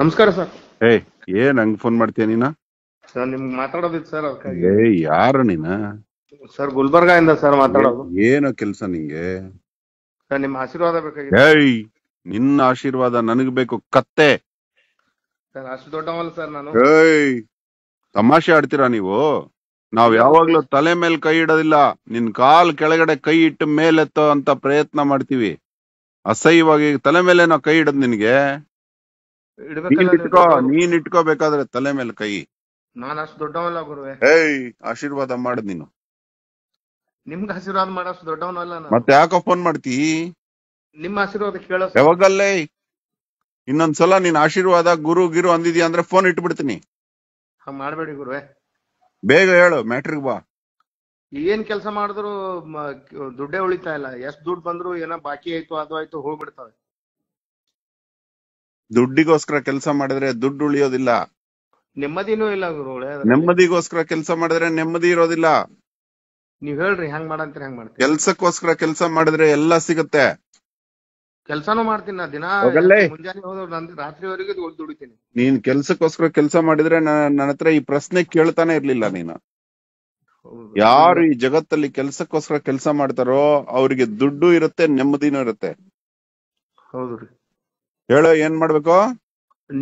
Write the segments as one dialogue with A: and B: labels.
A: ನಮಸ್ಕಾರ ಸರ್ ಏ ಏನ್ ಹಂಗ್ ಫೋನ್ ಮಾಡ್ತೀಯ ನೀನ
B: ಸರ್ ನಿಮ್ಗೆ ಮಾತಾಡೋದಿತ್ತು ಸರ್
A: ಏ ಯಾರು ನೀನ
B: ಸರ್ ಗುಲ್ಬರ್ಗ ಇಂದ
A: ಸರ್ ಮಾತಾಡೋದು ಏನೋ ಕೆಲಸ ನಿಂಗೆ
B: ಸರ್ ಆಶೀರ್ವಾದ ಬೇಕಾಗಿದೆ ಏಯ್
A: ನಿನ್ನ ಆಶೀರ್ವಾದ ನನಗ್ ಬೇಕು ಕತ್ತೆ
B: ಸರ್ ಅಷ್ಟು ದೊಡ್ಡವಲ್ಲ ಸರ್ ನಾನು
A: ಏಯ್ ತಮಾಷೆ ಆಡ್ತೀರಾ ನೀವು ನಾವ್ ಯಾವಾಗ್ಲೂ ತಲೆ ಮೇಲೆ ಕೈ ಇಡೋದಿಲ್ಲ ನಿನ್ ಕಾಲ್ ಕೆಳಗಡೆ ಕೈ ಇಟ್ಟು ಮೇಲೆತ್ತೋ ಅಂತ ಪ್ರಯತ್ನ ಮಾಡ್ತೀವಿ ಅಸಹ್ಯವಾಗಿ ತಲೆ ಮೇಲೆ ನಾವು ಕೈ ಇಡೋದ್ ನಿನ್ಗೆ ನೀನ್ ಇಟ್ಕೋಬೇಕಾದ್ರೆ ತಲೆ ಮೇಲೆ ಕೈ
B: ನಾನು ಅಷ್ಟು ದೊಡ್ಡವಲ್ಲ ಗುರುವೆ
A: ಏಯ್ ಆಶೀರ್ವಾದ ಮಾಡುದ್ ನೀನು
B: ನಿಮ್ಗೆ ಆಶೀರ್ವಾದ ಮಾಡಷ್ಟು ದೊಡ್ಡವನಲ್ಲ
A: ಮತ್ತೆ ಯಾಕೋ ಫೋನ್ ಮಾಡ್ತೀ
B: ನಿಮ್ಮ ಆಶೀರ್ವಾದ ಕೇಳೋ
A: ಯಾವಾಗಲ್ಲೇ ಇನ್ನೊಂದ್ಸಲ ನೀನ್ ಆಶೀರ್ವಾದ ಗುರು ಗಿರು ಅಂದಿದ್ಯಾ ಅಂದ್ರೆ ಫೋನ್ ಇಟ್ಬಿಡ್ತೀನಿ ಮಾಡ್ಬೇಡಿ ಗುರುವೆ ಬೇಗ ಹೇಳು ಮ್ಯಾಟ್ರಿಗ್ ಬಾ
B: ಏನ್ ಕೆಲಸ ಮಾಡಿದ್ರು ದುಡ್ಡೇ ಉಳಿತಾ ಇಲ್ಲ ಎಷ್ಟ್ ದುಡ್ಡು ಬಂದ್ರು ಏನೋ ಬಾಕಿ ಆಯ್ತು ಅದು ಆಯ್ತು ಹೋಗ್ಬಿಡ್ತಾವೆ
A: ದುಡ್ಡಿಗೋಸ್ಕರ ಕೆಲಸ ಮಾಡಿದ್ರೆ ದುಡ್ಡು ಉಳಿಯೋದಿಲ್ಲ
B: ನೆಮ್ಮದಿನೂ ಇಲ್ಲ ಗುರುಗಳೇ
A: ನೆಮ್ಮದಿಗೋಸ್ಕರ ಕೆಲಸ ಮಾಡಿದ್ರೆ ನೆಮ್ಮದಿ ಇರೋದಿಲ್ಲ
B: ನೀವ್ ಹೇಳ್ರಿ ಹೆಂಗ್ ಮಾಡಂತೀರಿ ಹೆಂಗ್ ಮಾಡ್ತೀರಿ
A: ಕೆಲ್ಸಕ್ಕೋಸ್ಕರ ಕೆಲಸ ಮಾಡಿದ್ರೆ ಎಲ್ಲಾ ಸಿಗತ್ತೆ
B: ಕೆಲ್ಸಾನು ಮಾಡ್ತೀನಿ ನಾ ದಿನ ಮುಂಜಾನೆ ಹೋದ್ರು ರಾತ್ರಿವರೆಗೂ ದುಡಿತೀನಿ
A: ನೀನ್ ಕೆಲ್ಸಕ್ಕೋಸ್ಕರ ಕೆಲಸ ಮಾಡಿದ್ರೆ ನನ್ನ ಹತ್ರ ಈ ಪ್ರಶ್ನೆ ಕೇಳ್ತಾನೆ ಇರ್ಲಿಲ್ಲ ನೀನು ಯಾರು ಈ ಜಗತ್ತಲ್ಲಿ ಕೆಲ್ಸಕ್ಕೋಸ್ಕರ ಕೆಲಸ ಮಾಡ್ತಾರೋ ಅವ್ರಿಗೆ ದುಡ್ಡು ಇರುತ್ತೆ ನೆಮ್ಮದಿನೂ ಇರುತ್ತೆ ಹೌದು ರೀ ಹೇಳು ಏನ್ ಮಾಡ್ಬೇಕು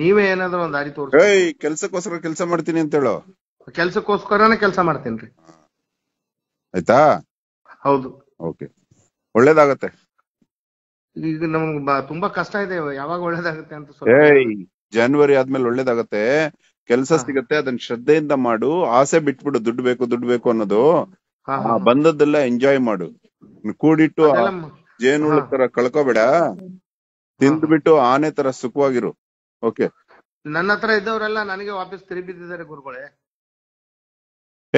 A: ನೀವೇ ಏನಾದ್ರು ಒಂದ್ ದಾರಿ ತೋರಿಸಿ ಏಯ್ ಕೆಲ್ಸಕ್ಕೋಸ್ಕರ ಕೆಲಸ ಮಾಡ್ತೀನಿ ಅಂತ ಹೇಳು ಕೆಲ್ಸಕ್ಕೋಸ್ಕರನೇ
B: ಕೆಲಸ ಮಾಡ್ತೀನಿ
A: ಆಯ್ತಾ ಹೌದು ಓಕೆ ಒಳ್ಳೇದಾಗತ್ತೆ
B: ಈಗ ನಮ್ಗ್ ತುಂಬಾ ಕಷ್ಟ ಇದೆ ಯಾವಾಗ ಒಳ್ಳೇದಾಗುತ್ತೆ ಅಂತ
A: ಏಯ್ ಜನವರಿ ಆದ್ಮೇಲೆ ಒಳ್ಳೇದಾಗತ್ತೆ ಕೆಲಸ ಸಿಗತ್ತೆ ಅದನ್ನ ಶ್ರದ್ಧೆಯಿಂದ ಮಾಡು ಆಸೆ ಬಿಟ್ಬಿಡು ದುಡ್ಡು ಬೇಕು ದುಡ್ಡು ಬೇಕು ಅನ್ನೋದು ಹಾ, ಬಂದದ್ದೆಲ್ಲ ಎಂಜಾಯ್ ಮಾಡು ಕೂಡಿಟ್ಟು ಜೇನು ಅದೆಲ್ಲ ತರ ಕಳ್ಕೊಬೇಡ ತಿಂದ್ಬಿಟ್ಟು ಆನೆ ತರ ಸುಖವಾಗಿರು ಓಕೆ
B: ನನ್ನ ಹತ್ರ ಇದ್ದವರೆಲ್ಲ ನನಗೆ ವಾಪಸ್ ತಿರುಗಿದ್ದಾರೆ ಗುರುಗಳೇ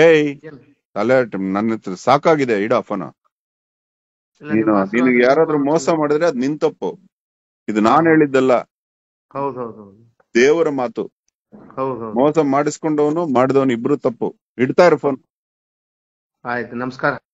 A: ಏಯ್ ತಲೆ ನನ್ನ ಹತ್ರ ಸಾಕಾಗಿದೆ ಇಡ ಫೋನ ನಿನಗೆ ಯಾರಾದ್ರೂ ಮೋಸ ಮಾಡಿದ್ರೆ ಅದ್ ನಿನ್ ತಪ್ಪು ಇದು ನಾನ್ ಹೇಳಿದ್ದಲ್ಲ ದೇವರ ಮಾತು ಮೋಸ ಮಾಡಿಸ್ಕೊಂಡವನು ಮಾಡಿದವನು ಇಬ್ರು ತಪ್ಪು ಇಡ್ತಾ ಫೋನ್
B: ಆಯ್ತು ನಮಸ್ಕಾರ